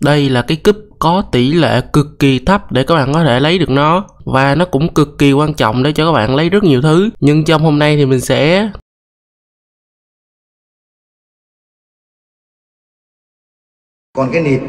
Đây là cái cúp có tỷ lệ cực kỳ thấp để các bạn có thể lấy được nó và nó cũng cực kỳ quan trọng để cho các bạn lấy rất nhiều thứ. Nhưng trong hôm nay thì mình sẽ còn cái nịt